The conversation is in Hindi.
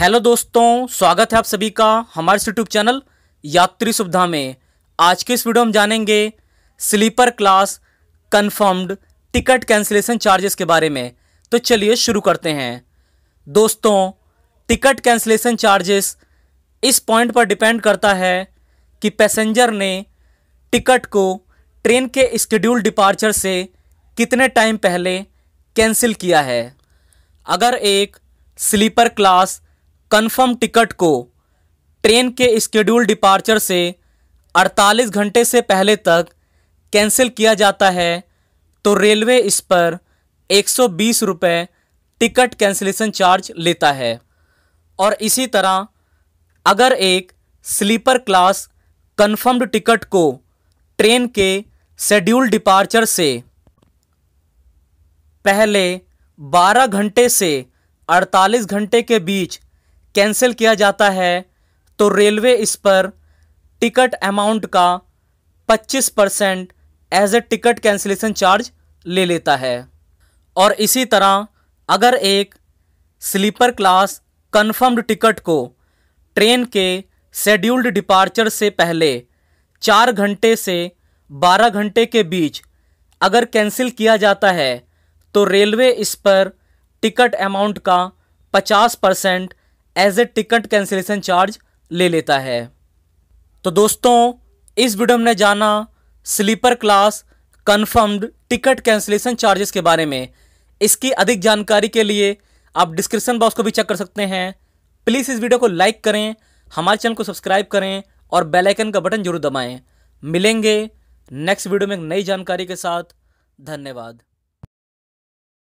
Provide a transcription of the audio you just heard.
हेलो दोस्तों स्वागत है आप सभी का हमारे यूट्यूब चैनल यात्री सुविधा में आज के इस वीडियो हम जानेंगे sleeper class confirmed ticket cancellation charges के बारे में तो चलिए शुरू करते हैं दोस्तों टिकट कैंसिलेशन चार्जेस इस पॉइंट पर डिपेंड करता है कि पैसेंजर ने टिकट को ट्रेन के स्कड्यूल डिपार्चर से कितने टाइम पहले कैंसिल किया है अगर एक स्लीपर क्लास कन्फर्म टिकट को ट्रेन के स्केड्यूल डिपार्चर से 48 घंटे से पहले तक कैंसिल किया जाता है तो रेलवे इस पर एक सौ टिकट कैंसिलेशन चार्ज लेता है और इसी तरह अगर एक स्लीपर क्लास कन्फर्म्ड टिकट को ट्रेन के शेड्यूल डिपार्चर से पहले 12 घंटे से 48 घंटे के बीच कैंसिल किया जाता है तो रेलवे इस पर टिकट अमाउंट का 25 percent as a ticket cancellation charge ले लेता है और इसी तरह अगर एक स्लीपर क्लास कन्फर्म्ड टिकट को ट्रेन के शेड्यूल्ड डिपार्चर से पहले चार घंटे से बारह घंटे के बीच अगर कैंसिल किया जाता है तो रेलवे इस पर टिकट अमाउंट का पचास percent as a ticket cancellation charge ले लेता है तो दोस्तों इस वीडियो में जाना sleeper class confirmed ticket cancellation charges के बारे में इसकी अधिक जानकारी के लिए आप डिस्क्रिप्शन बॉक्स को भी चेक कर सकते हैं प्लीज़ इस वीडियो को लाइक करें हमारे चैनल को सब्सक्राइब करें और बेल आइकन का बटन जरूर दबाएं मिलेंगे नेक्स्ट वीडियो में एक नई जानकारी के साथ धन्यवाद